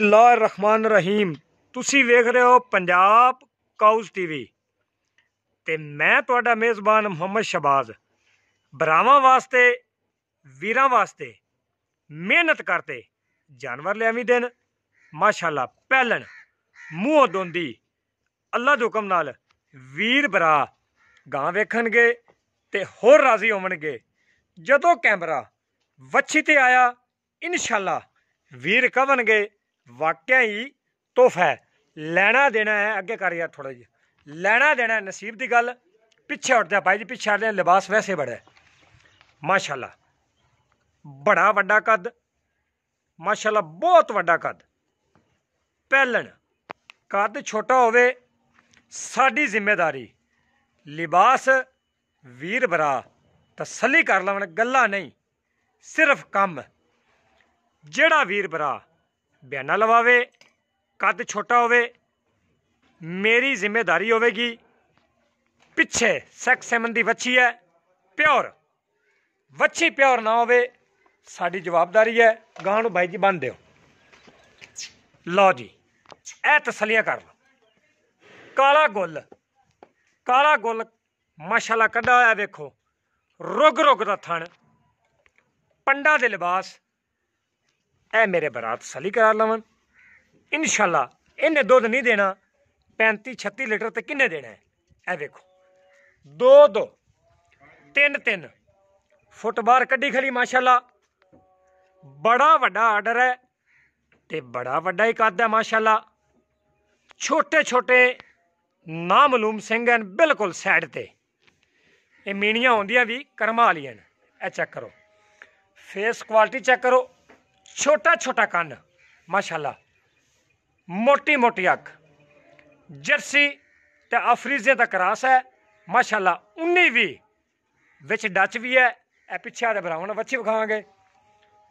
ਬਿਸਮਿਲ੍ਲਾਹਿ ਰਹਿਮਾਨ ਰਹੀਮ ਤੁਸੀਂ ਵੇਖ ਰਹੇ ਹੋ ਪੰਜਾਬ ਕਾਉਸ ਟੀਵੀ ਤੇ ਮੈਂ ਤੁਹਾਡਾ ਮੇਜ਼ਬਾਨ ਮੁਹੰਮਦ ਸ਼ਬਾਜ਼ ਬਰਾਵਾਂ ਵਾਸਤੇ ਵੀਰਾਂ ਵਾਸਤੇ ਮਿਹਨਤ ਕਰਦੇ ਜਾਨਵਰ ਵੀ ਦਿਨ ਮਾਸ਼ਾਅੱਲਾ ਪਹਿਲਣ ਮੂੰਹ ਦੋਂਦੀ ਅੱਲਾ ਦੇ ਹੁਕਮ ਨਾਲ ਵੀਰ ਬਰਾ ਗਾਂ ਵੇਖਣਗੇ ਤੇ ਹੋਰ ਰਾਜ਼ੀ ਹੋਣਗੇ ਜਦੋਂ ਕੈਮਰਾ ਵੱਛੀ ਤੇ ਆਇਆ ਇਨਸ਼ਾਅੱਲਾ ਵੀਰ ਕਵਣਗੇ ਵਾਕਿਆ ਹੀ ਤੋਹਫਾ ਹੈ ਲੈਣਾ ਦੇਣਾ ਹੈ ਅੱਗੇ ਕਰ ਯਾਰ ਥੋੜਾ ਜਿਹਾ ਲੈਣਾ ਦੇਣਾ ਨਸੀਬ ਦੀ ਗੱਲ ਪਿੱਛੇ ਹਟਦੇ ਭਾਈ ਜੀ ਪਿੱਛੇ ਹਟਦੇ ਲਿਬਾਸ ਵੈਸੇ ਬੜਾ ਹੈ ਮਾਸ਼ਾਅੱਲਾ ਬੜਾ ਵੱਡਾ ਕੱਦ ਮਾਸ਼ਾਅੱਲਾ ਬਹੁਤ ਵੱਡਾ ਕੱਦ ਪਹਿਲਣ ਕੱਦ ਛੋਟਾ ਹੋਵੇ ਸਾਡੀ ਜ਼ਿੰਮੇਵਾਰੀ ਲਿਬਾਸ ਵੀਰ ਬਰਾ ਤਸੱਲੀ ਕਰ ਲਵਣ ਗੱਲਾਂ ਨਹੀਂ ਸਿਰਫ ਕੰਮ ਜਿਹੜਾ ਵੀਰ ਬਰਾ ਬਿਆਨਾ ਲਵਾਵੇ ਕੱਦ ਛੋਟਾ ਹੋਵੇ ਮੇਰੀ ਜ਼ਿੰਮੇਵਾਰੀ ਹੋਵੇਗੀ ਪਿੱਛੇ ਸੈਕਸ ਸੈਮਨ ਦੀ ਵੱਛੀ ਹੈ ਪਿਓਰ ਵੱਛੀ ਪਿਓਰ ਨਾ ਹੋਵੇ ਸਾਡੀ ਜਵਾਬਦਾਰੀ ਹੈ ਗਾਂ ਨੂੰ ਬਾਈ ਜੀ ਬੰਨ ਦਿਓ ਲਓ ਜੀ ਇਹ ਤਸਲੀਆਂ ਕਰ ਲਓ ਕਾਲਾ ਗੁੱਲ ਕਾਲਾ ਗੁੱਲ ਮਾਸ਼ਾਅੱਲਾ ਕੱਢਾ ਹੋਇਆ ਵੇਖੋ ਰੁਗ ਰੁਗ ਦਾ ਥਣ ਪੰਡਾ ਦੇ ਲਿਬਾਸ ਇਹ ਮੇਰੇ ਬਰਾਤ ਸਲੀ ਕਰਾ ਲਵਨ ਇਨਸ਼ਾਅੱਲਾ ਇਹਨੇ ਦੁੱਧ ਨਹੀਂ ਦੇਣਾ 35 36 ਲੀਟਰ ਤੇ ਕਿੰਨੇ ਦੇਣਾ ਹੈ ਇਹ ਵੇਖੋ ਦੋ ਦੋ ਤਿੰਨ ਤਿੰਨ ਫੁੱਟ ਬਾਹਰ ਕੱਢੀ ਖਲੀ ਮਾਸ਼ਾਅੱਲਾ ਬੜਾ ਵੱਡਾ ਆਰਡਰ ਹੈ ਤੇ ਬੜਾ ਵੱਡਾ ਹੀ ਕੱਦ ਹੈ ਮਾਸ਼ਾਅੱਲਾ ਛੋਟੇ ਛੋਟੇ ਨਾ ਮਲੂਮ ਸਿੰਘ ਹਨ ਬਿਲਕੁਲ ਸਾਈਡ ਤੇ ਇਹ ਮੀਣੀਆਂ ਹੁੰਦੀਆਂ ਵੀ ਕਰਮਾ ਵਾਲੀਆਂ ਇਹ ਚੈੱਕ ਕਰੋ ਫੇਸ ਕੁਆਲਿਟੀ ਚੈੱਕ ਕਰੋ ਛੋਟਾ ਛੋਟਾ ਕੰਨ ਮਾਸ਼ਾਅੱਲਾ ਮੋਟੀ ਮੋਟੀ ਅੱਖ ਜਰਸੀ ਤੇ ਅਫਰੀਜ਼ੇ ਦਾ ਕਰਾਸ ਹੈ ਮਾਸ਼ਾਅੱਲਾ 19 ਵੀ ਵਿੱਚ ਡੱਚ ਵੀ ਹੈ ਇਹ ਪਿੱਛੇ ਆ ਬਰਾਉਣ ਵੱਛੀ ਵਿਖਾਵਾਂਗੇ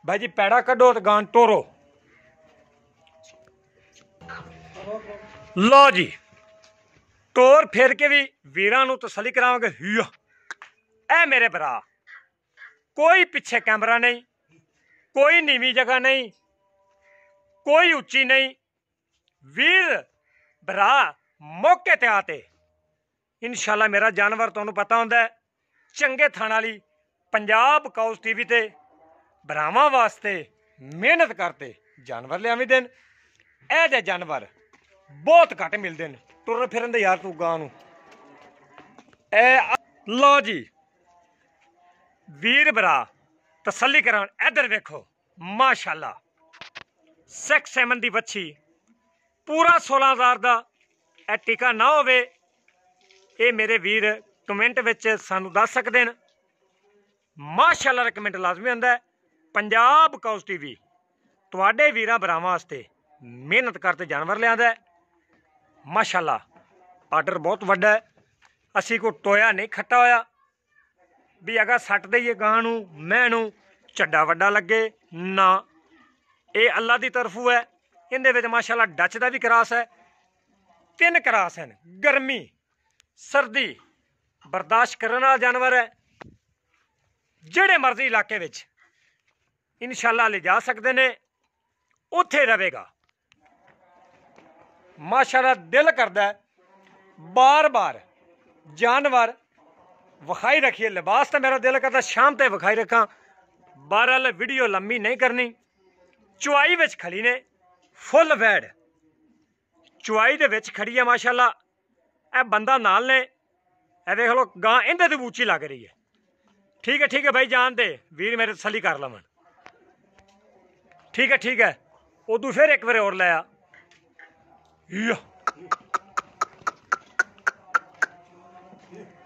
ਭਾਈ ਜੀ ਪੈੜਾ ਕੱਢੋ ਤੇ ਗਾਂ ਟੋਰੋ ਲਓ ਜੀ ਟੋਰ ਫੇਰ ਕੇ ਵੀ ਵੀਰਾਂ ਨੂੰ ਤਸੱਲੀ ਕਰਾਵਾਂਗੇ ਇਹ ਮੇਰੇ ਭਰਾ ਕੋਈ ਪਿੱਛੇ ਕੈਮਰਾ ਨਹੀਂ ਕੋਈ ਨੀਵੀਂ ਜਗ੍ਹਾ ਨਹੀਂ ਕੋਈ ਉੱਚੀ ਨਹੀਂ ਵੀਰ ਭਰਾ ਮੌਕੇ ਤੇ ਆਤੇ ਇਨਸ਼ਾਅੱਲਾ ਮੇਰਾ ਜਾਨਵਰ ਤੁਹਾਨੂੰ ਪਤਾ ਹੁੰਦਾ ਚੰਗੇ ਥਾਣ ਵਾਲੀ ਪੰਜਾਬ ਕੌਸ ਟੀਵੀ ਤੇ ਭਰਾਵਾਂ ਵਾਸਤੇ ਮਿਹਨਤ ਕਰਦੇ ਜਾਨਵਰ ਲਿਆਵੇਂ ਦੇਣ ਇਹ ਜੇ ਜਾਨਵਰ ਬਹੁਤ ਘੱਟ ਮਿਲਦੇ ਨੇ ਤੁਰਨ ਫਿਰਨ ਦੇ ਯਾਰ ਤੂੰ ਗਾਂ ਨੂੰ ਇਹ ਲੋ ਜੀ ਵੀਰ ਭਰਾ ਤਸੱਲੀ ਕਰਾਂ ਇਧਰ ਵੇਖੋ ਮਾਸਾਅੱਲਾ ਸਿਕ ਸੈਮਨ ਦੀ ਵੱਛੀ ਪੂਰਾ 16000 ਦਾ ਇਹ ਟਿਕਾ ਨਾ ਹੋਵੇ ਇਹ ਮੇਰੇ ਵੀਰ ਕਮੈਂਟ ਵਿੱਚ ਸਾਨੂੰ ਦੱਸ ਸਕਦੇ ਨੇ ਮਾਸ਼ਾਅੱਲਾ ਰეკਮੈਂਡ ਲਾਜ਼ਮੀ ਹੁੰਦਾ ਪੰਜਾਬ ਕੌਸ ਟੀਵੀ ਤੁਹਾਡੇ ਵੀਰਾਂ ਭਰਾਵਾਂ ਵਾਸਤੇ ਮਿਹਨਤ ਕਰਦੇ ਜਾਨਵਰ ਲਿਆਂਦਾ ਮਾਸ਼ਾਅੱਲਾ ਆਰਡਰ ਬਹੁਤ ਵੱਡਾ ਹੈ ਅਸੀਂ ਕੋ ਟੋਇਆ ਨਹੀਂ ਖੱਟਾ ਹੋਇਆ ਵੀ ਅਗਾ ਸੱਟ ਦਈਏ ਗਾਂ ਨੂੰ ਮੈਂ ਨੂੰ ਛੱਡਾ ਵੱਡਾ ਲੱਗੇ ਨਾ ਇਹ ਅੱਲਾ ਦੀ ਤਰਫੂ ਹੈ ਇਹਦੇ ਵਿੱਚ ਮਾਸ਼ਾਅੱਲਾ ਡੱਚ ਦਾ ਵੀ ਕਰਾਸ ਹੈ ਤਿੰਨ ਕਰਾਸ ਹਨ ਗਰਮੀ ਸਰਦੀ ਬਰਦਾਸ਼ਤ ਕਰਨ ਵਾਲਾ ਜਾਨਵਰ ਹੈ ਜਿਹੜੇ ਮਰਜ਼ੀ ਇਲਾਕੇ ਵਿੱਚ ਇਨਸ਼ਾਅੱਲਾ ਲੈ ਜਾ ਸਕਦੇ ਨੇ ਉੱਥੇ ਰਹੇਗਾ ਮਾਸ਼ਾਅੱਲਾ ਦਿਲ ਕਰਦਾ ਬਾਰ-ਬਾਰ ਜਾਨਵਰ ਵਿਖਾਈ ਰੱਖੀਏ ਲਿਬਾਸ ਤਾਂ ਮੇਰਾ ਦਿਲ ਕਰਦਾ ਸ਼ਾਮ ਤੇ ਵਿਖਾਈ ਰੱਖਾਂ ਬਹਰਲ ਵੀਡੀਓ ਲੰਮੀ ਨਹੀਂ ਕਰਨੀ ਚੁਆਈ ਵਿੱਚ ਖੜੀ ਨੇ ਫੁੱਲ ਵੈੜ ਚੁਆਈ ਦੇ ਵਿੱਚ ਖੜੀ ਆ ਮਾਸ਼ਾਅੱਲਾ ਇਹ ਬੰਦਾ ਨਾਲ ਨੇ ਇਹ ਦੇਖ ਲਓ ਗਾਂ ਇਹਦੇ ਤੇ ਬੂਚੀ ਲੱਗ ਰਹੀ ਹੈ ਠੀਕ ਹੈ ਠੀਕ ਹੈ ਭਾਈ ਜਾਣ ਦੇ ਵੀਰ ਮੇਰੇ ਤਸੱਲੀ ਕਰ ਲਵਣ ਠੀਕ ਹੈ ਠੀਕ ਹੈ ਉਦੋਂ ਫਿਰ ਇੱਕ ਵਾਰ ਹੋਰ ਲਾਇਆ ਯਾ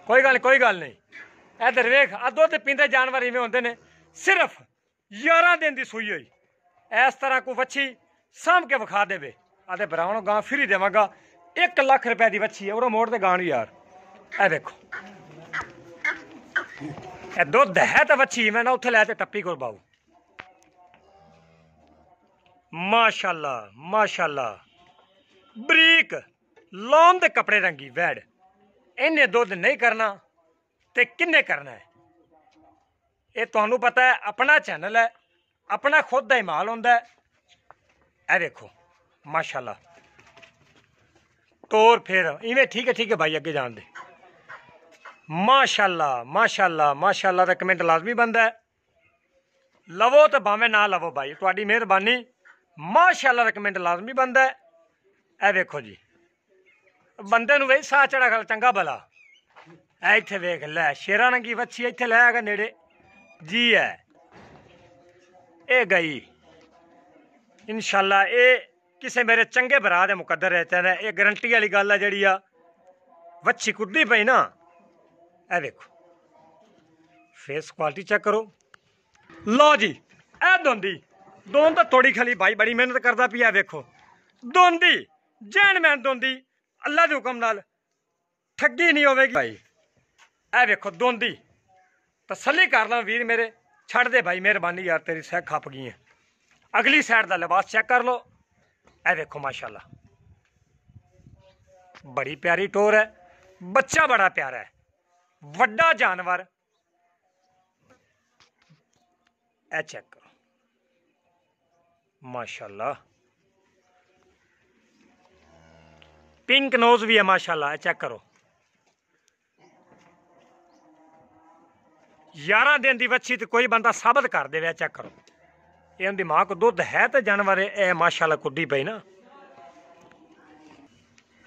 ਕੋਈ ਗੱਲ ਕੋਈ ਗੱਲ ਨਹੀਂ ਇਧਰ ਵੇਖ ਆ ਦੁੱਧ ਪੀਂਦੇ ਜਾਨਵਰ ਇਵੇਂ ਹੁੰਦੇ ਨੇ ਸਿਰਫ 11 ਦਿਨ ਦੀ ਸੂਈ ਹੋਈ ਇਸ ਤਰ੍ਹਾਂ ਕੋ ਵੱਛੀ ਸਾਂਭ ਕੇ ਵਿਖਾ ਦੇਵੇ ਆਦੇ ਬਰਾਉਣ ਗਾਂ ਫਰੀ ਦੇਵਾਂਗਾ 1 ਲੱਖ ਰੁਪਏ ਦੀ ਵੱਛੀ ਹੈ ਉਹਦਾ ਮੋੜ ਤੇ ਗਾਂ ਨੂੰ ਯਾਰ ਇਹ ਵੇਖੋ ਇਹ ਦੁੱਧ ਹੈ ਤਾਂ ਵੱਛੀ ਮੈਂ ਨਾ ਉੱਥੇ ਲੈ ਤੇ ਟੱਪੀ ਕੋਲ ਬਾਉ ਮਾਸ਼ਾਅੱਲਾ ਮਾਸ਼ਾਅੱਲਾ ਬਰੀਕ ਲੌਂਗ ਦੇ ਕੱਪੜੇ ਰੰਗੀ ਵੈੜ ਇਹਨੇ ਦੁੱਧ ਨਹੀਂ ਕਰਨਾ ਤੇ ਕਿੰਨੇ ਕਰਨਾ ਹੈ ਇਹ ਤੁਹਾਨੂੰ ਪਤਾ ਹੈ ਆਪਣਾ ਚੈਨਲ ਹੈ ਆਪਣਾ ਖੁਦ ਦਾ ਹੀ ਮਾਲ ਹੁੰਦਾ ਹੈ ਇਹ ਵੇਖੋ ਮਾਸ਼ਾਅੱਲਾ ਤੋਰ ਫੇਰ ਇਵੇਂ ਠੀਕ ਹੈ ਠੀਕ ਹੈ ਭਾਈ ਅੱਗੇ ਜਾਣ ਦੇ ਮਾਸ਼ਾਅੱਲਾ ਮਾਸ਼ਾਅੱਲਾ ਮਾਸ਼ਾਅੱਲਾ ਦਾ ਕਮੈਂਟ ਲਾਜ਼ਮੀ ਬੰਦਾ ਹੈ ਲਵੋ ਤੇ ਭਾਵੇਂ ਨਾ ਲਵੋ ਭਾਈ ਤੁਹਾਡੀ ਮਿਹਰਬਾਨੀ ਮਾਸ਼ਾਅੱਲਾ ਦਾ ਕਮੈਂਟ ਲਾਜ਼ਮੀ ਬੰਦਾ ਹੈ ਇਹ ਵੇਖੋ ਜੀ ਬੰਦੇ ਨੂੰ ਵੇ ਸਾਹ ਚੜਾ ਗੱਲ ਚੰਗਾ ਭਲਾ ਐ ਇੱਥੇ ਵੇਖ ਲੈ ਸ਼ੇਰਾਂ ਕੀ ਵੱਛੀ ਇੱਥੇ ਲੈ ਆਗਾ ਨੇੜੇ ਜੀ ਐ ਇਹ ਗਈ ਇਨਸ਼ਾਅੱਲਾ ਇਹ ਕਿਸੇ ਮੇਰੇ ਚੰਗੇ ਭਰਾ ਦੇ ਮੁਕੱਦਰ ਰਹਤੇ ਨੇ ਇਹ ਗਰੰਟੀ ਵਾਲੀ ਗੱਲ ਆ ਜਿਹੜੀ ਆ ਵੱਛੀ ਕੁੱਡੀ ਪਈ ਨਾ ਐ ਵੇਖੋ ਫੇਸ ਕੁਆਲਿਟੀ ਚੈੱਕ ਕਰੋ ਲਓ ਜੀ ਐ ਦੋਂਦੀ ਦੋਂ ਤਾਂ ਥੋੜੀ ਖਲੀ ਬਾਈ ਬੜੀ ਮਿਹਨਤ ਕਰਦਾ ਪਿਆ ਵੇਖੋ ਦੋਂਦੀ ਜੈਨ ਮੈਂ ਦੋਂਦੀ ਅੱਲਾ ਦੇ ਹੁਕਮ ਨਾਲ ਠੱਗੀ ਨਹੀਂ ਹੋਵੇਗੀ ਭਾਈ ਇਹ ਵੇਖੋ ਦੋਂਦੀ ਤਸੱਲੀ ਕਰ ਲਾਂ ਵੀਰ ਮੇਰੇ ਛੱਡ ਦੇ ਭਾਈ ਮਿਹਰਬਾਨੀ ਯਾਰ ਤੇਰੀ ਸਹਿ ਖੱਪ ਗਈ ਹੈ ਅਗਲੀ ਸਾਈਡ ਦਾ ਲਿਬਾਸ ਚੈੱਕ ਕਰ ਲਓ ਇਹ ਵੇਖੋ ਮਾਸ਼ਾਅੱਲਾ ਬੜੀ ਪਿਆਰੀ ਟੋਰ ਹੈ ਬੱਚਾ ਬੜਾ ਪਿਆਰਾ ਹੈ ਵੱਡਾ ਜਾਨਵਰ ਇਹ ਚੈੱਕ ਕਰੋ ਮਾਸ਼ਾਅੱਲਾ ਨੋਜ਼ ਵੀ ਹੈ ਮਾਸ਼ਾਅੱਲਾ ਇਹ ਚੈੱਕ ਕਰੋ 11 ਦਿਨ ਦੀ ਵੱਛੀ ਤੇ ਕੋਈ ਬੰਦਾ ਸਾਬਤ ਕਰ ਦੇਵੇ ਚੈੱਕ ਕਰੋ ਇਹ ਉਹਦੀ ਮਾਂ ਕੋ ਦੁੱਧ ਹੈ ਤੇ ਜਾਨਵਰ ਇਹ ਮਾਸ਼ਾਅੱਲਾ ਕੁੱਡੀ ਪਈ ਨਾ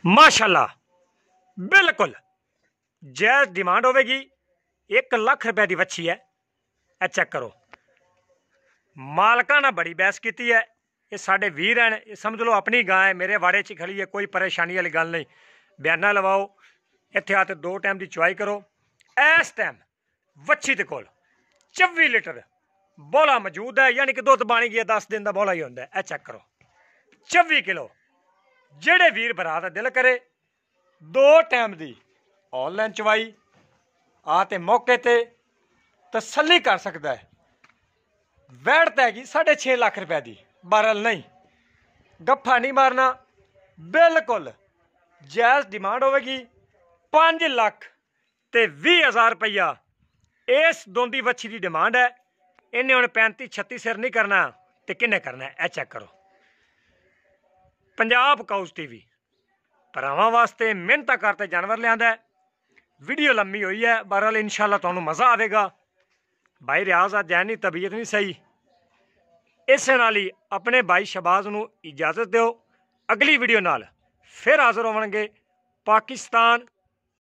ਮਾਸ਼ਾਅੱਲਾ ਬਿਲਕੁਲ ਜੈ ਡਿਮਾਂਡ ਹੋਵੇਗੀ 1 ਲੱਖ ਰੁਪਏ ਦੀ ਵੱਛੀ ਹੈ ਇਹ ਚੈੱਕ ਕਰੋ ਮਾਲਕਾਂ ਨੇ ਬੜੀ ਬਹਿਸ ਕੀਤੀ ਹੈ ਇਹ ਸਾਡੇ ਵੀਰ ਹਨ ਇਹ ਸਮਝ ਲਓ ਆਪਣੀ ਗਾਂ ਹੈ ਮੇਰੇ ਵਾੜੇ 'ਚ ਖੜੀ ਹੈ ਕੋਈ ਪਰੇਸ਼ਾਨੀ ਵਾਲੀ ਗੱਲ ਨਹੀਂ ਬਿਆਨਾ ਲਵਾਓ ਇੱਥੇ ਆ ਤੇ ਦੋ ਟਾਈਮ ਦੀ ਚੁਆਈ ਕਰੋ ਇਸ ਟਾਈਮ ਵੱਛੀ ਦੇ ਕੋਲ 24 ਲੀਟਰ ਬੋਲਾ ਮੌਜੂਦ ਹੈ ਯਾਨੀ ਕਿ ਦੁੱਧ ਬਾਣੀ ਗਿਆ 10 ਦਿਨ ਦਾ ਬੋਲਾ ਹੀ ਹੁੰਦਾ ਹੈ ਇਹ ਚੈੱਕ ਕਰੋ 24 ਕਿਲੋ ਜਿਹੜੇ ਵੀਰ ਭਰਾ ਦਾ ਦਿਲ ਕਰੇ ਦੋ ਟਾਈਮ ਦੀ ਆਨਲਾਈਨ ਚੁਆਈ ਆ ਤੇ ਮੌਕੇ ਤੇ ਤਸੱਲੀ ਕਰ ਸਕਦਾ ਹੈ ਵੈਟ ਤਾਂ ਹੈਗੀ 6.5 ਲੱਖ ਰੁਪਏ ਦੀ ਬਰਲ ਨਹੀਂ ਗੱਫਾ ਨਹੀਂ ਮਾਰਨਾ ਬਿਲਕੁਲ ਜਾਇਜ਼ ਡਿਮਾਂਡ ਹੋਵੇਗੀ 5 ਲੱਖ ਤੇ 20000 ਰੁਪਇਆ ਇਸ ਦੋਂਦੀ ਵੱਛੀ ਦੀ ਡਿਮਾਂਡ ਹੈ ਇਹਨੇ ਹੁਣ 35 36 ਸਿਰ ਨਹੀਂ ਕਰਨਾ ਤੇ ਕਿੰਨੇ ਕਰਨਾ ਇਹ ਚੈੱਕ ਕਰੋ ਪੰਜਾਬ ਕਾਊਸ ਟੀਵੀ ਭਰਾਵਾਂ ਵਾਸਤੇ ਮਿਹਨਤਾ ਕਰਤੇ ਜਾਨਵਰ ਲਿਆਂਦਾ ਵੀਡੀਓ ਲੰਮੀ ਹੋਈ ਹੈ ਬਹਰਾਲ ਇਨਸ਼ਾਅੱਲਾ ਤੁਹਾਨੂੰ ਮਜ਼ਾ ਆਵੇਗਾ ਭਾਈ ਰਿਆਜ਼ ਆ ਜੈਨੀ ਤਬੀਅਤ ਨਹੀਂ ਸਹੀ ਇਸੇ ਨਾਲ ਹੀ ਆਪਣੇ ਭਾਈ ਸ਼ਬਾਜ਼ ਨੂੰ ਇਜਾਜ਼ਤ ਦਿਓ ਅਗਲੀ ਵੀਡੀਓ ਨਾਲ ਫਿਰ ਹਾਜ਼ਰ ਹੋਵਾਂਗੇ ਪਾਕਿਸਤਾਨ